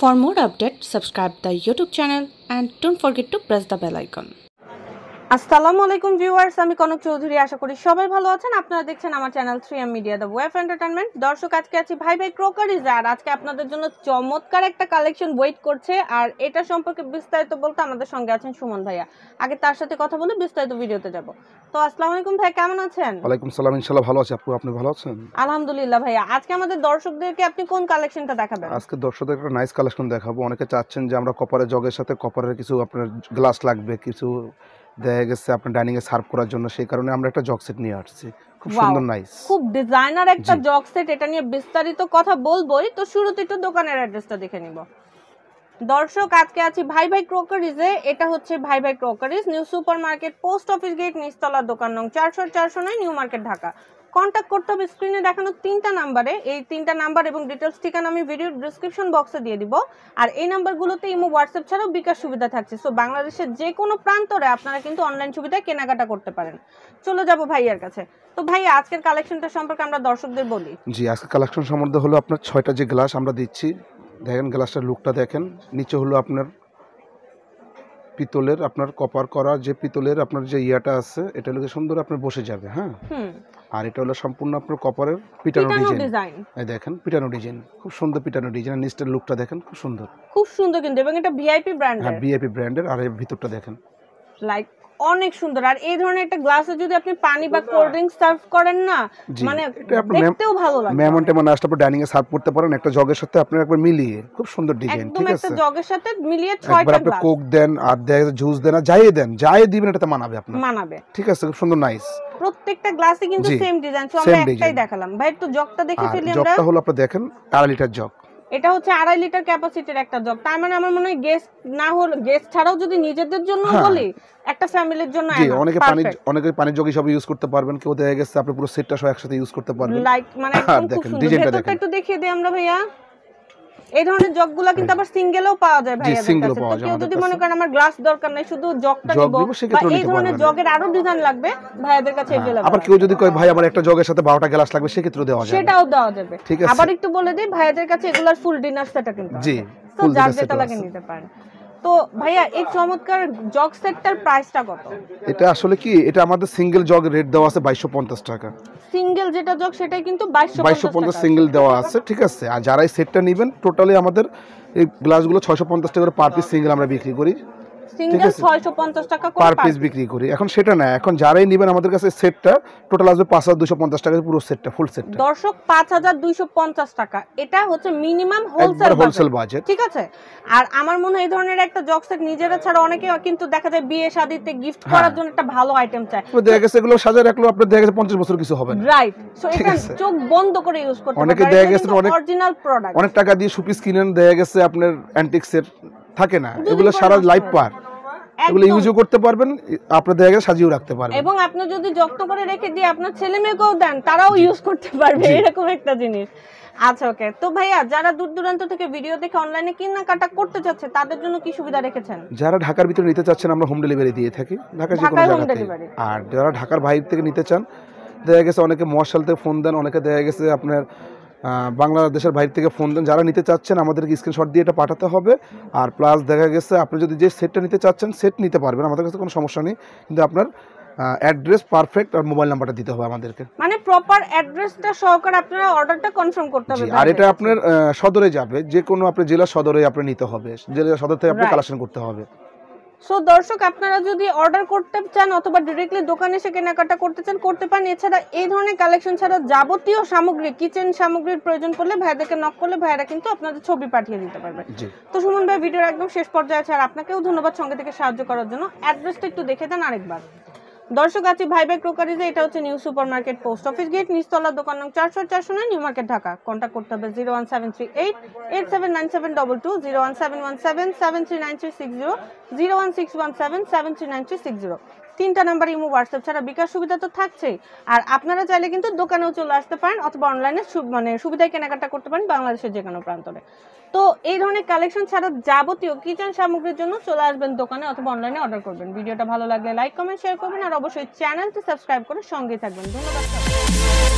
For more updates, subscribe the YouTube channel and don't forget to press the bell icon. আসসালামু আলাইকুম viewers আমি কনক চৌধুরী আশা করি সবাই ভালো আছেন আপনারা দেখছেন আমার channel three M media the wave entertainment দর্শক আজকে আছি ভাই ভাই ক্রোকারিজ আর আজকে আপনাদের জন্য চমৎকার একটা কালেকশন ওয়েট করছে আর এটা সম্পর্কে বিস্তারিত বলতে আমাদের সঙ্গে আছেন সুমন ভাইয়া আগে তার সাথে কথা বলে বিস্তারিত ভিডিওতে যাব তো আসসালামু আলাইকুম ভাই কেমন আছেন ওয়ালাইকুম সালাম ইনশাআল্লাহ ভালো আছি আপু আপনি ভালো আছেন আলহামদুলিল্লাহ ভাইয়া আজকে আমাদের দর্শকদেরকে আপনি কোন কালেকশনটা দেখাবেন আজকে দর্শকদের একটা নাইস কালেকশন দেখাবো অনেকে চাচ্ছেন যে আমরা কপারের জগের সাথে কপারের কিছু আপনার গ্লাস লাগবে কিছু দেখা গেছে আপনার ডাইনিং এ সার্ভ করার জন্য সেই কারণে আমরা একটা জগ সেট নিয়ে আসছি খুব সুন্দর নাইস খুব ডিজাইনার একটা জগ সেট এটা নিয়ে বিস্তারিত কথা বলবোই তো শুরুতে একটু দোকানের অ্যাড্রেসটা দেখে নিব দর্শক আজকে আছি ভাই ভাই ক্রোকারিজে এটা হচ্ছে ভাই ভাই crockeries new super market post office gate নিচতলা দোকান নং চারশো চারশো নয় নিউ মার্কেট ঢাকা কন্ট্যাক্ট করতে হবে স্ক্রিনে দেখানো তিনটা নাম্বারে এই তিনটা নাম্বার এবং ডিটেলস ঠিকানা আমি ভিডিও ডিসক্রিপশন বক্সে দিয়ে দিব আর এই নাম্বারগুলোতে ইমো হোয়াটসঅ্যাপ ছাড়াও বিকাশ সুবিধা থাকছে সো বাংলাদেশের যে কোনো প্রান্তরে আপনারা কিন্তু অনলাইন সুবিধায় কেনাকাটা করতে পারেন চলে যাব ভাইয়ার কাছে তো ভাই আজকের কালেকশনটা সম্পর্কে আমরা দর্শকদের বলি জি আজকের কালেকশন সম্বন্ধে হলো আপনার ছয়টা যে গ্লাস আমরা দিচ্ছি দেখেন গ্লাসটার লুকটা দেখেন নিচে হলো আপনার পিতলের আপনার কপার করা যে পিতলের আপনার যে ইয়াটা আছে এটা হলো সুন্দর আপনার বসে যাবে হ্যাঁ আর এটা হলো সম্পূর্ণ আপনার কপারের পিটানো ডিজাইন এই দেখেন পিটানো ডিজাইন খুব সুন্দর পিটানো ডিজাইন আর নিচটার লুকটা দেখেন খুব সুন্দর খুব সুন্দর কিন্তু এবং এটা ভিআইপি ব্র্যান্ড হ্যাঁ ভিআইপি ব্র্যান্ডের আর এর ভিতরটা দেখেন লাইক অনেক সুন্দর আর এই ধরনের একটা গ্লাসে যদি আপনি পানি বা কোল্ড ড্রিঙ্কস সার্ভ করেন না মানে দেখতেও ভালো লাগে মেমন টেমন আসলে পর ডাইনিং এ সার্ভ করতে পারেন একটা জগের সাথে আপনি একবার মিলিয়ে খুব সুন্দর ডিজাইন ঠিক আছে একদম একটা জগের সাথে মিলিয়ে ছয়টা গ্লাস আপনি কোক দেন আর দেন জুস দেন আর যাই দেন যাই দিবেন এটাতে মানাবে আপনি মানাবে ঠিক আছে খুব সুন্দর নাইস প্রত্যেকটা গ্লাসে কিন্তু সেম ডিজাইন সো আমরা একটাই দেখালাম ভাই একটু জগটা দেখে ফেলি আমরা জগটা হলো আপনি দেখেন 4 জগ এটা হচ্ছে আড়াই লিটার ক্যাপাসিটির একটা জগ তার মানে আমার মনে হয় গ্যাস না হলে গ্যাস ছাড়াও যদি নিজেদের জন্য হ্যাঁ। বলি একটা ফ্যামিলির জন্য জি অনেকে পানি অনেকে পানি জগ হিসাবে ইউজ করতে পারবেন কেউ দেখা গেছে আপনি পুরো সেটটা সব একসাথে ইউজ করতে পারবেন লাইক মানে একদম হ্যাঁ, খুব সুন্দর একটু দেখিয়ে দিই আমরা ভাইয়া এই ধরনের কিন্তু হ্যাঁ। আবার সিঙ্গেলও পাওয়া যায় ভাইয়া সিঙ্গেল পাওয়া যায় যদি মনে করেন আমার গ্লাস দরকার নাই শুধু নিব এই ধরনের জগের আরো ডিজাইন লাগবে ভাইয়াদের কাছে अवेलेबल হ্যাঁ, আবার কেউ যদি কয় ভাই আমার একটা জগের সাথে 12টা গ্লাস লাগবে সে ক্ষেত্রে দেওয়া যাবে সেটাও দেওয়া যাবে আবার একটু বলে দেই ভাইয়াদের কাছে ফুল ডিনার সেটটা কিন্তু জি ফুল ডিনার সেট লাগে নিতে পারেন তো ভাইয়া এই চমৎকার জগ সেটটার প্রাইসটা কত এটা আসলে কি এটা আমাদের সিঙ্গেল জগ রেট দেওয়া আছে 2250 টাকা সিঙ্গেল যেটা যোগ সেটাই কিন্তু 2250 সিঙ্গেল দেওয়া আছে ঠিক আছে আর যারা এই সেটটা নেবেন টোটালি আমাদের এই গ্লাসগুলো 650 টাকা করে পার পিস সিঙ্গেল আমরা বিক্রি করি সিঙ্গেল 650 টাকা করে পার পিস বিক্রি করি এখন সেটা না এখন যারাই নেবেন আমাদের কাছে সেটটা টোটাল আসবে 5250 টাকা পুরো সেটটা ফুল সেটটা দর্শক 5250 টাকা এটা হচ্ছে মিনিমাম হোলসেল হোলসেল বাজেট ঠিক আছে আর আমার মনে হয় এই ধরনের একটা জগ সেট নিজেরা ছাড়া অনেকে কিন্তু দেখা যায় বিয়ে শাদিতে গিফট হ্যাঁ। করার জন্য একটা ভালো আইটেম চাই তো দেখা গেছে এগুলো সাজা রাখলো আপনার দেখা গেছে 50 বছর কিছু হবে না রাইট সো এটা চোখ বন্ধ করে ইউজ করতে অনেকে দেখা গেছে অনেক অরিজিনাল প্রোডাক্ট অনেক টাকা দিয়ে সুপিস কিনেন দেখা গেছে আপনার অ্যান্টিক্সের থাকে না এগুলো সারা লাইফ পার এগুলো ইউজও করতে পারবেন আপনাদের জায়গায় সাজিয়েও রাখতে পারবেন এবং আপনি যদি যত্ন করে রেখে দিয়ে আপনার ছেলে মেয়েকেও দেন তারাও ইউজ করতে পারবে এরকম একটা জিনিস আচ্ছা ওকে তো ভাইয়া যারা দূর দূরান্ত থেকে ভিডিও দেখে অনলাইনে কেনাকাটা করতে চাচ্ছে তাদের জন্য কি সুবিধা রেখেছেন যারা ঢাকার ভিতরে নিতে চাচ্ছেন আমরা হোম ডেলিভারি দিয়ে থাকি ঢাকা যে কোনো জায়গাতে আর যারা ঢাকার বাইরে থেকে নিতে চান দেখা গেছে অনেকে মশাল থেকে ফোন দেন অনেকে দেখা গেছে আপনার বাংলাদেশের বাইরে থেকে ফোন দেন যারা নিতে চাচ্ছেন আমাদেরকে স্ক্রিনশট দিয়ে এটা পাঠাতে হবে আর প্লাস দেখা গেছে আপনি যদি যে সেটটা নিতে চাচ্ছেন সেট নিতে পারবেন আমাদের কাছে কোনো সমস্যা নেই কিন্তু আপনার অ্যাড্রেস পারফেক্ট আর মোবাইল নাম্বারটা দিতে হবে আমাদেরকে মানে প্রপার অ্যাড্রেসটা সহকারে আপনারা অর্ডারটা কনফার্ম করতে হবে আর এটা আপনার সদরে যাবে যে কোনো আপনার জেলা সদরে আপনি নিতে হবে জেলা সদর থেকে আপনি কালেকশন করতে হবে সো দর্শক আপনারা যদি অর্ডার করতে চান অথবা ডিরেক্টলি দোকানে এসে কেনাকাটা করতে চান করতে পারেন এছাড়া এই ধরনের কালেকশন ছাড়া যাবতীয় সামগ্রী কিচেন সামগ্রীর প্রয়োজন পড়লে ভাইদেরকে নক করলে ভাইরা কিন্তু আপনাদের ছবি পাঠিয়ে দিতে পারবে তো সুমন ভাই ভিডিওর একদম শেষ পর্যায়ে আছে আর আপনাকেও ধন্যবাদ সঙ্গে থেকে সাহায্য করার জন্য অ্যাড্রেসটা একটু দেখে দেন আরেকবার দর্শক আছি ভাইবাই ক্রোকারিজে এটা হচ্ছে new super market post office gate নিচতলা দোকান নং চারশো চারশো নয় নিউ মার্কেট ঢাকা কন্ট্যাক্ট করতে হবে zero one seven three eight eight seven nine seven double two zero one seven one seven seven three nine three six zero zero one six one seven seven three nine three six zero তিনটা number imo WhatsApp ছাড়া বিকাশ সুবিধা তো থাকছেই আর আপনারা চাইলে কিন্তু দোকানেও চলে আসতে পারেন অথবা অনলাইনে মানে সুবিধায় কেনাকাটা করতে পারেন বাংলাদেশের যে কোনো প্রান্তরে তো এই ধরনের কালেকশন ছাড়া যাবতীয় কিচেন সামগ্রীর জন্য চলে আসবেন দোকানে অথবা অনলাইনে অর্ডার করবেন ভিডিওটা ভালো লাগলে লাইক কমেন্ট শেয়ার করবেন আর অবশ্যই চ্যানেলটি সাবস্ক্রাইব করে সঙ্গেই থাকবেন ধন্যবাদ